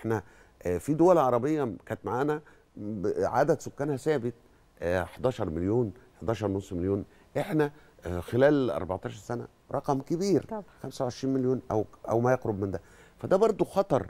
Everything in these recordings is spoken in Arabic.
احنا آه، في دول عربيه كانت معانا عدد سكانها ثابت 11 آه، مليون 11 ونص مليون احنا آه، خلال 14 سنه رقم كبير طبعا. 25 مليون او او ما يقرب من ده فده برضو خطر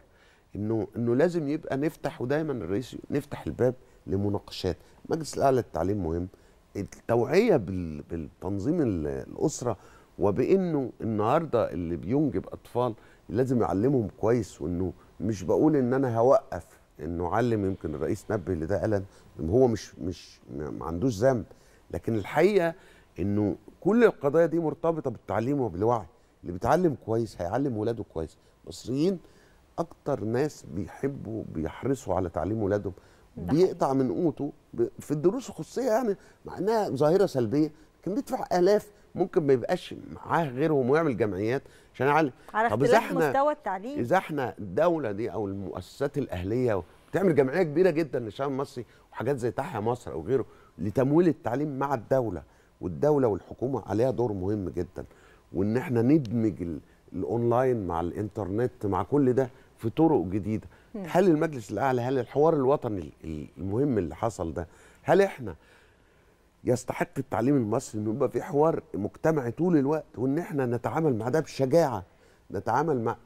انه انه لازم يبقى نفتح ودايما الرئيس نفتح الباب لمناقشات مجلس الاعلى للتعليم مهم التوعيه بالتنظيم الاسره وبانه النهارده اللي بينجب اطفال لازم يعلمهم كويس وانه مش بقول ان انا هوقف انه علم يمكن الرئيس نبه لده قال هو مش مش ما عندوش ذنب لكن الحقيقه انه كل القضايا دي مرتبطه بالتعليم وبالوعي اللي بيتعلم كويس هيعلم ولاده كويس المصريين اكتر ناس بيحبوا بيحرصوا على تعليم ولادهم بيقطع من قوته في الدروس الخصوصيه يعني مع انها ظاهره سلبيه كان بيدفع الاف ممكن ما يبقاش معاه غيرهم ويعمل جمعيات عشان يعلم على طب اذا احنا مستوى التعليم اذا احنا الدوله دي او المؤسسات الاهليه بتعمل جمعيه كبيره جدا للشعب المصري وحاجات زي تحيا مصر او غيره لتمويل التعليم مع الدوله والدوله والحكومه عليها دور مهم جدا وان احنا ندمج الاونلاين مع الانترنت مع كل ده في طرق جديده هل المجلس الاعلى هل الحوار الوطني المهم اللي حصل ده هل احنا يستحق التعليم المصري انه يبقى في حوار مجتمعي طول الوقت وان احنا نتعامل مع ده بشجاعه نتعامل مع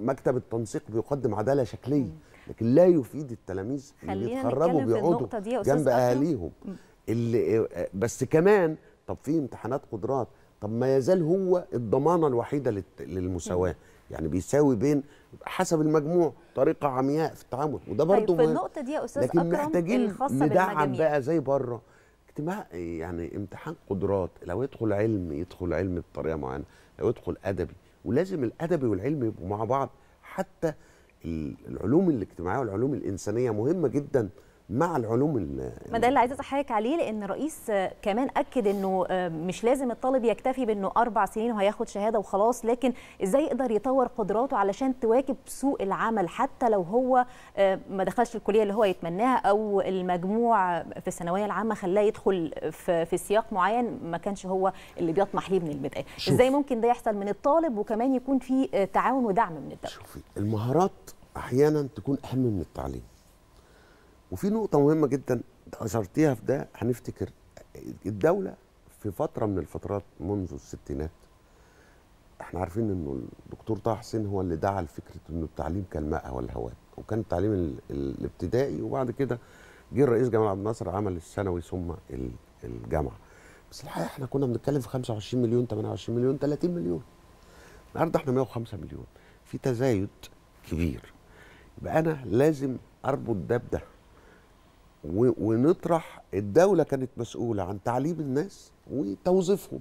مكتب التنسيق بيقدم عداله شكليه لكن لا يفيد التلاميذ اللي يتخرجوا بيقعدوا جنب اهاليهم اللي إيه، بس كمان طب في امتحانات قدرات طب ما يزال هو الضمانه الوحيده للمساواه يعني بيساوي بين حسب المجموع طريقه عمياء في التعامل وده برضه طيب في النقطه دي يا استاذ لكن محتاجين ندعم بقى زي بره اجتماع يعني امتحان قدرات لو يدخل علم يدخل علم بطريقه معينه لو يدخل ادبي ولازم الادبي والعلم يبقوا مع بعض حتى العلوم الاجتماعيه والعلوم الانسانيه مهمه جدا مع العلوم ما ده اللي عايزه احكي عليه لان الرئيس كمان اكد انه آه، مش لازم الطالب يكتفي بانه اربع سنين وهياخد شهاده وخلاص لكن ازاي يقدر يطور قدراته علشان تواكب سوق العمل حتى لو هو آه، ما دخلش الكليه اللي هو يتمناها او المجموع في الثانويه العامه خلاه يدخل في, في سياق معين ما كانش هو اللي بيطمح ليه من البدايه ازاي ممكن ده يحصل من الطالب وكمان يكون في آه، تعاون ودعم من الدوله شوفي المهارات احيانا تكون اهم من التعليم وفي نقطه مهمه جدا اشرتيها في ده هنفتكر الدوله في فتره من الفترات منذ الستينات احنا عارفين انه الدكتور طه حسين هو اللي دعا لفكره انه التعليم كالماء والهواء وكان التعليم الابتدائي وبعد كده جه الرئيس جمال عبد الناصر عمل الثانوي ثم الجامعه بس الحقيقه احنا كنا بنتكلم في 25 مليون 28 مليون 30 مليون النهارده احنا 105 مليون في تزايد كبير يبقى انا لازم اربط ده بده ونطرح الدولة كانت مسؤولة عن تعليم الناس وتوظيفهم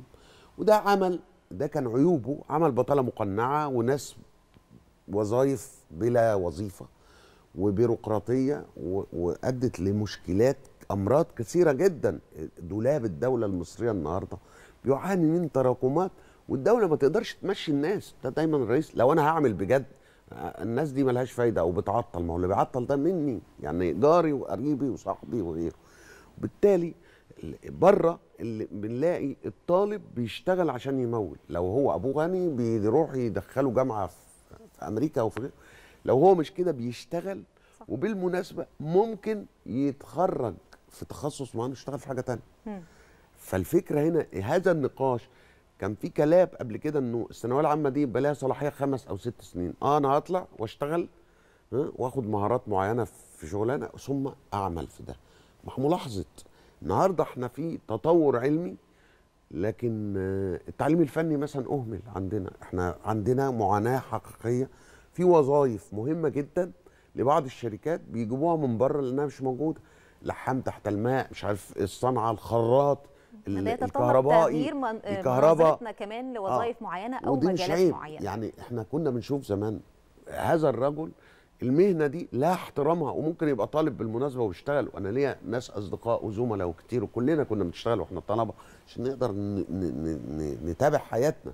وده عمل ده كان عيوبه عمل بطالة مقنعة وناس وظائف بلا وظيفة وبيروقراطية وأدت لمشكلات أمراض كثيرة جدا دولاب الدولة المصرية النهاردة بيعاني من تراكمات والدولة ما تقدرش تمشي الناس ده دايما الرئيس لو أنا هعمل بجد الناس دي ملهاش فايده او بتعطل ما هو اللي بيعطل ده مني يعني جاري وقريبي وصاحبي وغيره وبالتالي بره اللي بنلاقي الطالب بيشتغل عشان يمول لو هو ابوه غني بيروح يدخله جامعه في امريكا او في لو هو مش كده بيشتغل وبالمناسبه ممكن يتخرج في تخصص معين يشتغل في حاجه ثانيه فالفكره هنا هذا النقاش كان في كلام قبل كده انه الثانويه العامه دي يبقى لها صلاحيه خمس او ست سنين اه انا هطلع واشتغل واخد مهارات معينه في شغلانه ثم اعمل في ده ما ملاحظه النهارده احنا في تطور علمي لكن آه، التعليم الفني مثلا اهمل عندنا احنا عندنا معاناه حقيقيه في وظائف مهمه جدا لبعض الشركات بيجيبوها من بره لانها مش موجوده لحام تحت الماء مش عارف الصنعه الخراط الكهربائي تغيير آه، الكهرباء كمان آه، لوظائف آه معينه او مجالات مش معينه يعني احنا كنا بنشوف زمان هذا الرجل المهنه دي لا احترامها وممكن يبقى طالب بالمناسبه ويشتغل وانا ليا ناس اصدقاء وزملاء وكتير وكلنا كنا بنشتغل واحنا طلبه عشان نقدر نتابع حياتنا